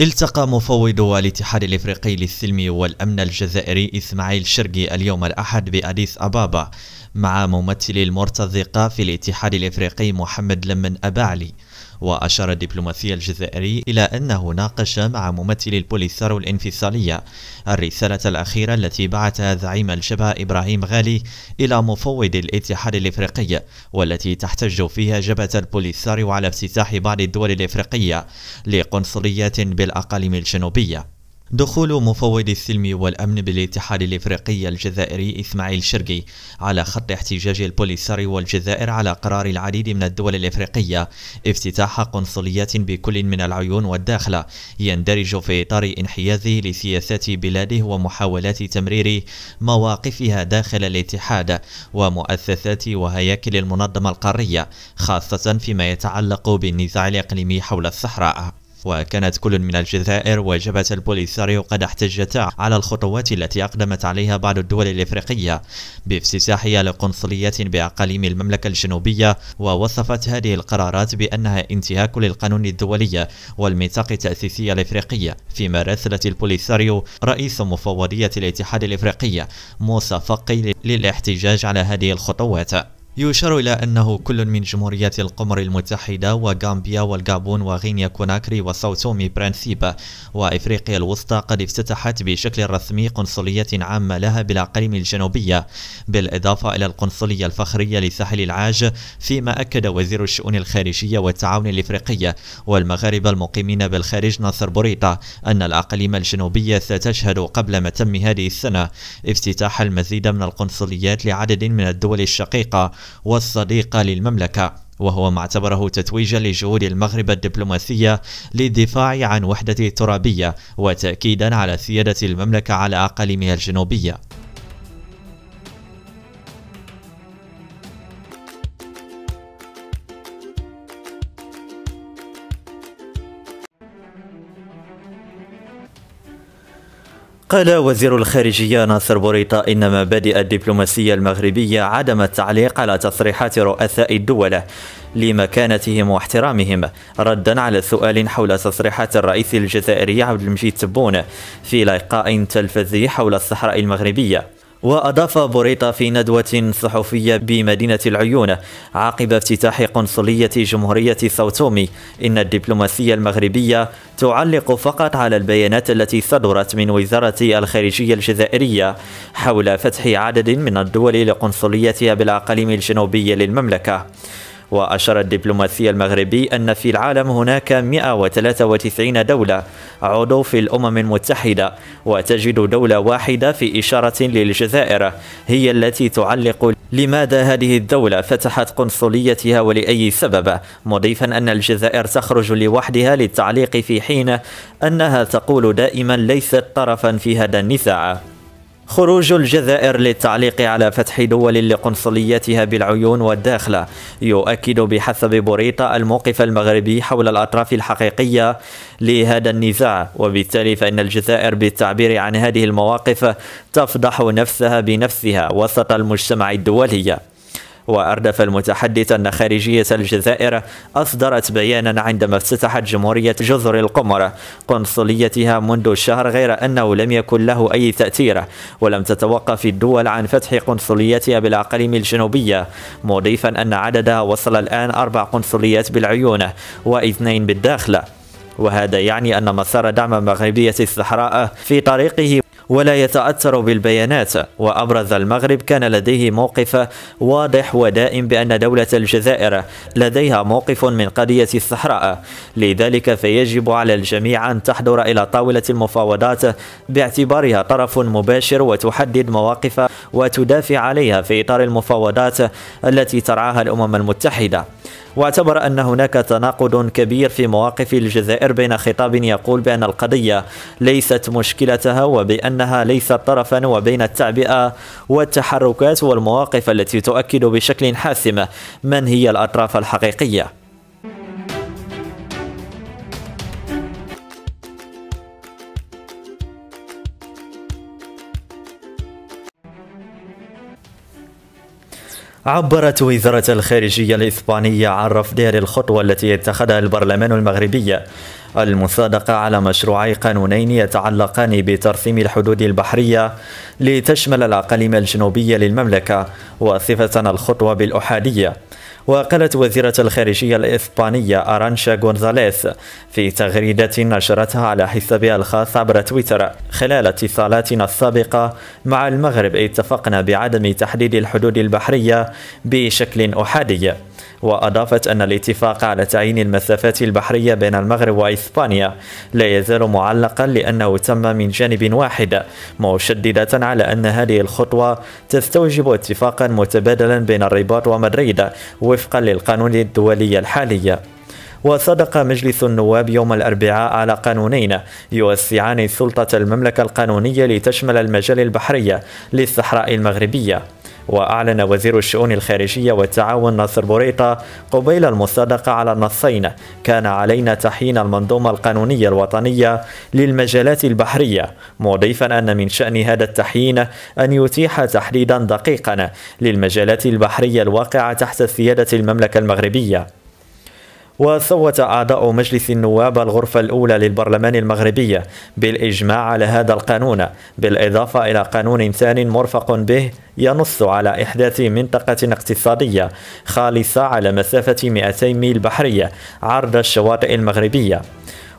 التقى مفوضو الاتحاد الافريقي للسلم والامن الجزائري اسماعيل شرقي اليوم الاحد باديس ابابا مع ممثل المرتزقه في الاتحاد الافريقي محمد لمن ابا علي وأشار الدبلوماسي الجزائري إلى أنه ناقش مع ممثلي البوليسارو الانفصالية الرسالة الأخيرة التي بعثها زعيم الجبهة إبراهيم غالي إلى مفوض الاتحاد الإفريقي والتي تحتج فيها جبهة البوليساريو على افتتاح بعض الدول الإفريقية لقنصليات بالأقاليم الجنوبية دخول مفوض السلم والأمن بالاتحاد الإفريقي الجزائري إسماعيل شرقي على خط احتجاج البوليساريو والجزائر على قرار العديد من الدول الإفريقية افتتاح قنصليات بكل من العيون والداخلة يندرج في إطار انحيازه لسياسات بلاده ومحاولات تمرير مواقفها داخل الاتحاد ومؤسسات وهياكل المنظمة القارية خاصة فيما يتعلق بالنزاع الإقليمي حول الصحراء وكانت كل من الجزائر وجبهة البوليساريو قد احتجتا على الخطوات التي أقدمت عليها بعض الدول الإفريقية بافتتاحها لقنصليات بأقاليم المملكة الجنوبية ووصفت هذه القرارات بأنها انتهاك للقانون الدولي والميثاق التأسيسي الإفريقي فيما راسلت البوليساريو رئيس مفوضية الاتحاد الإفريقي موسى فقي للاحتجاج على هذه الخطوات يشار إلى أنه كل من جمهوريات القمر المتحدة وغامبيا والغابون وغينيا كوناكري وساوتومي برانسيبا وإفريقيا الوسطى قد افتتحت بشكل رسمي قنصلية عامة لها بالأقاليم الجنوبية بالإضافة إلى القنصلية الفخرية لساحل العاج فيما أكد وزير الشؤون الخارجية والتعاون الإفريقي والمغاربة المقيمين بالخارج ناصر بوريطة أن الأقاليم الجنوبية ستشهد قبل متم هذه السنة افتتاح المزيد من القنصليات لعدد من الدول الشقيقة والصديقة للمملكة وهو ما اعتبره تتويجا لجهود المغرب الدبلوماسية للدفاع عن وحدته الترابية وتأكيدا على سيادة المملكة على أقاليمها الجنوبية قال وزير الخارجية ناصر بوريطة إن مبادئ الدبلوماسية المغربية عدم التعليق على تصريحات رؤساء الدول لمكانتهم واحترامهم ردا على سؤال حول تصريحات الرئيس الجزائري عبد المجيد تبون في لقاء تلفزي حول الصحراء المغربية وأضاف بوريطة في ندوة صحفية بمدينة العيون عقب افتتاح قنصلية جمهورية ساوتومي إن الدبلوماسية المغربية تعلق فقط على البيانات التي صدرت من وزارة الخارجية الجزائرية حول فتح عدد من الدول لقنصليتها بالأقاليم الجنوبية للمملكة وأشار الدبلوماسي المغربي أن في العالم هناك 193 دولة عضو في الأمم المتحدة وتجد دولة واحدة في إشارة للجزائر هي التي تعلق لماذا هذه الدولة فتحت قنصليتها ولأي سبب مضيفا أن الجزائر تخرج لوحدها للتعليق في حين أنها تقول دائما ليست طرفا في هذا النزاع خروج الجزائر للتعليق على فتح دول لقنصلياتها بالعيون والداخلة يؤكد بحسب بوريطة الموقف المغربي حول الأطراف الحقيقية لهذا النزاع وبالتالي فإن الجزائر بالتعبير عن هذه المواقف تفضح نفسها بنفسها وسط المجتمع الدولي وأردف المتحدث أن خارجية الجزائر أصدرت بيانا عندما افتتحت جمهورية جزر القمر قنصليتها منذ الشهر غير أنه لم يكن له أي تأثير ولم تتوقف الدول عن فتح قنصليتها بالأقاليم الجنوبية مضيفا أن عددها وصل الآن أربع قنصليات بالعيون واثنين بالداخل وهذا يعني أن مسار دعم مغربية الصحراء في طريقه ولا يتأثر بالبيانات وأبرز المغرب كان لديه موقف واضح ودائم بأن دولة الجزائر لديها موقف من قضية الصحراء لذلك فيجب على الجميع أن تحضر إلى طاولة المفاوضات باعتبارها طرف مباشر وتحدد مواقف وتدافع عليها في إطار المفاوضات التي ترعاها الأمم المتحدة واعتبر أن هناك تناقض كبير في مواقف الجزائر بين خطاب يقول بأن القضية ليست مشكلتها وبأنها ليست طرفا وبين التعبئة والتحركات والمواقف التي تؤكد بشكل حاسم من هي الأطراف الحقيقية عبرت وزارة الخارجية الإسبانية عن رفضها للخطوة التي اتخذها البرلمان المغربي المصادقة على مشروعي قانونين يتعلقان بترسيم الحدود البحرية لتشمل الأقاليم الجنوبية للمملكة وصفة الخطوة بالأحادية وقالت وزيرة الخارجية الإسبانية أرانشا غونزاليس في تغريدة نشرتها على حسابها الخاص عبر تويتر خلال اتصالاتنا السابقة مع المغرب اتفقنا بعدم تحديد الحدود البحرية بشكل أحادي وأضافت أن الاتفاق على تعيين المسافات البحرية بين المغرب وإسبانيا لا يزال معلقا لأنه تم من جانب واحد مشددة على أن هذه الخطوة تستوجب اتفاقا متبادلا بين الرباط ومدريد وفقا للقانون الدولي الحالي وصدق مجلس النواب يوم الأربعاء على قانونين يوسعان سلطة المملكة القانونية لتشمل المجال البحري للصحراء المغربية وأعلن وزير الشؤون الخارجية والتعاون ناصر بوريطة قبيل المصادقة على النصين كان علينا تحيين المنظومة القانونية الوطنية للمجالات البحرية مضيفا أن من شأن هذا التحيين أن يتيح تحديدا دقيقا للمجالات البحرية الواقعة تحت سيادة المملكة المغربية وصوت أعضاء مجلس النواب الغرفة الأولى للبرلمان المغربي بالإجماع على هذا القانون بالإضافة إلى قانون ثان مرفق به ينص على إحداث منطقة اقتصادية خالصة على مسافة 200 ميل بحرية عرض الشواطئ المغربية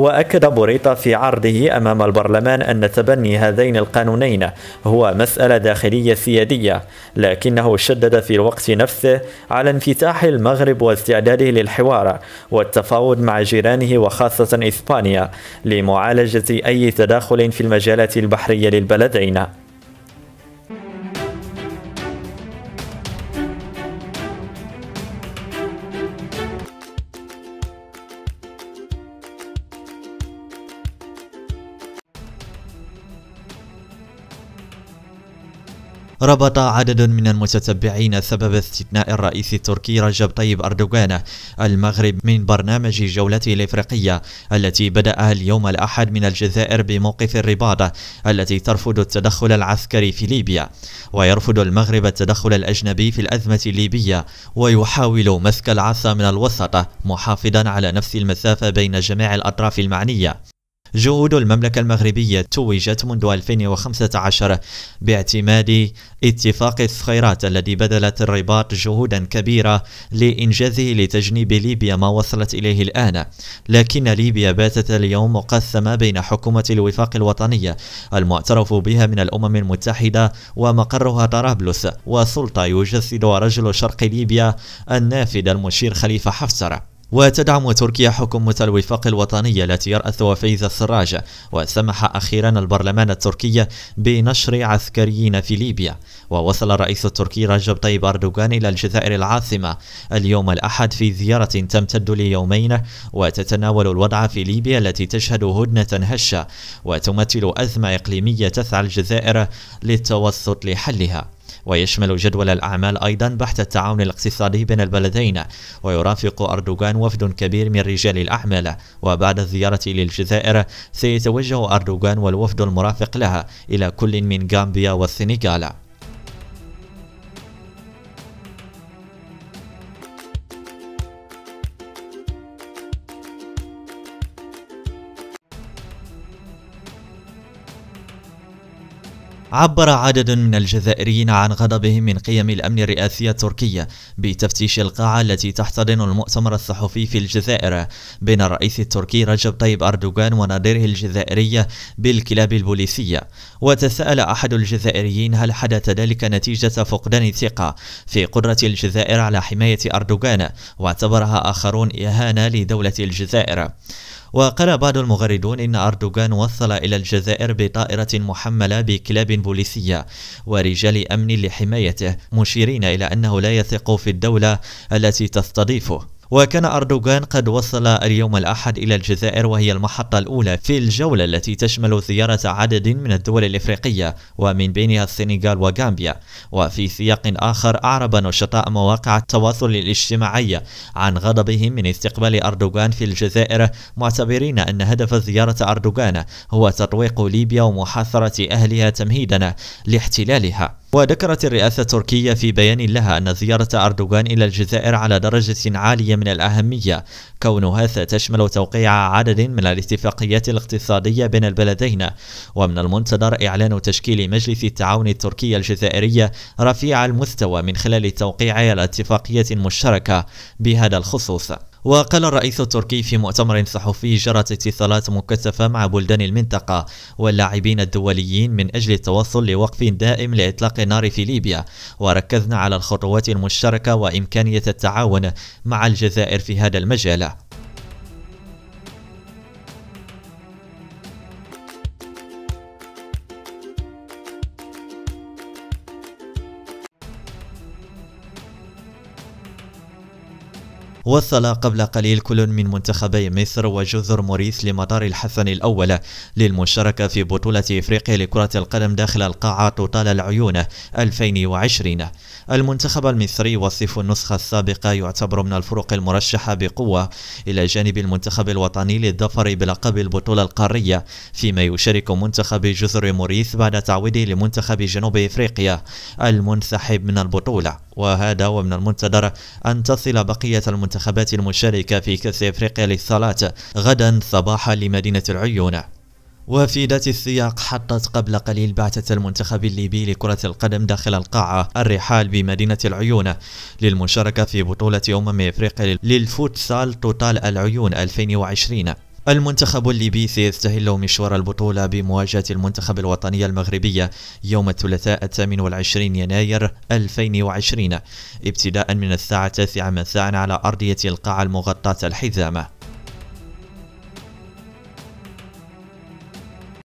وأكد بوريطا في عرضه أمام البرلمان أن تبني هذين القانونين هو مسألة داخلية سيادية لكنه شدد في الوقت نفسه على انفتاح المغرب واستعداده للحوار والتفاوض مع جيرانه وخاصة إسبانيا لمعالجة أي تداخل في المجالات البحرية للبلدين ربط عدد من المتتبعين سبب استثناء الرئيس التركي رجب طيب أردوغان المغرب من برنامج جولته الإفريقية التي بدأها اليوم الأحد من الجزائر بموقف الرباط التي ترفض التدخل العسكري في ليبيا ويرفض المغرب التدخل الأجنبي في الأزمة الليبية ويحاول مسك العصا من الوسط محافظا على نفس المسافة بين جميع الأطراف المعنية جهود المملكة المغربية توجت منذ 2015 باعتماد اتفاق الثخيرات الذي بذلت الرباط جهودا كبيرة لإنجازه لتجنيب ليبيا ما وصلت إليه الآن لكن ليبيا باتت اليوم مقسمة بين حكومة الوفاق الوطنية المعترف بها من الأمم المتحدة ومقرها طرابلس وسلطة يجسد رجل شرق ليبيا النافذ المشير خليفة حفتر وتدعم تركيا حكومة الوفاق الوطني التي يرأسها وفيز السراج وسمح أخيرا البرلمان التركي بنشر عسكريين في ليبيا ووصل الرئيس التركي رجب طيب أردوغان إلى الجزائر العاصمة اليوم الأحد في زيارة تمتد ليومين وتتناول الوضع في ليبيا التي تشهد هدنة هشة وتمثل أزمة إقليمية تسعى الجزائر للتوسط لحلها ويشمل جدول الأعمال أيضا بحث التعاون الاقتصادي بين البلدين ويرافق أردوغان وفد كبير من رجال الأعمال وبعد الزيارة إلى الجزائر سيتوجه أردوغان والوفد المرافق لها إلى كل من غامبيا والسنغال عبر عدد من الجزائريين عن غضبهم من قيم الأمن الرئاسية التركية بتفتيش القاعة التي تحتضن المؤتمر الصحفي في الجزائر بين الرئيس التركي رجب طيب أردوغان ونظيره الجزائرية بالكلاب البوليسية وتساءل أحد الجزائريين هل حدث ذلك نتيجة فقدان الثقة في قدرة الجزائر على حماية أردوغان واعتبرها آخرون إهانة لدولة الجزائر وقال بعض المغردون إن أردوغان وصل إلى الجزائر بطائرة محملة بكلاب بوليسية ورجال أمن لحمايته مشيرين إلى أنه لا يثق في الدولة التي تستضيفه وكان أردوغان قد وصل اليوم الأحد إلى الجزائر وهي المحطة الأولى في الجولة التي تشمل زيارة عدد من الدول الإفريقية ومن بينها السنغال وغامبيا وفي سياق آخر أعرب نشطاء مواقع التواصل الاجتماعي عن غضبهم من استقبال أردوغان في الجزائر معتبرين أن هدف زيارة أردوغان هو تطويق ليبيا ومحاصرة أهلها تمهيدا لاحتلالها وذكرت الرئاسة التركية في بيان لها أن زيارة أردوغان إلى الجزائر على درجة عالية من الأهمية كونها ستشمل توقيع عدد من الاتفاقيات الاقتصادية بين البلدين ومن المنتظر إعلان تشكيل مجلس التعاون التركي الجزائري رفيع المستوى من خلال توقيع الاتفاقية المشتركة بهذا الخصوص وقال الرئيس التركي في مؤتمر صحفي جرت اتصالات مكثفة مع بلدان المنطقة واللاعبين الدوليين من أجل التوصل لوقف دائم لإطلاق النار في ليبيا وركزنا على الخطوات المشتركة وإمكانية التعاون مع الجزائر في هذا المجال وصل قبل قليل كل من منتخبي مصر وجزر موريس لمطار الحسن الأول للمشاركة في بطولة إفريقيا لكرة القدم داخل القاعة طوطال العيون 2020 المنتخب المصري وصف النسخة السابقة يعتبر من الفرق المرشحة بقوة إلى جانب المنتخب الوطني للظفر بلقب البطولة القارية فيما يشارك منتخب جزر موريس بعد تعويضه لمنتخب جنوب إفريقيا المنسحب من البطولة وهذا ومن المنتظر أن تصل بقية المنتخبات المشاركة في كأس إفريقيا للصلاة غدا صباحا لمدينة العيون وفي ذات السياق حطت قبل قليل بعثة المنتخب الليبي لكرة القدم داخل القاعة الرحال بمدينة العيون للمشاركة في بطولة أمم إفريقيا للفوتسال توتال العيون 2020 المنتخب الليبي سيستهل مشوار البطولة بمواجهة المنتخب الوطني المغربي يوم الثلاثاء الثامن والعشرين يناير 2020 ابتداء من الساعة التاسعة مساء على أرضية القاعة المغطاة الحزامة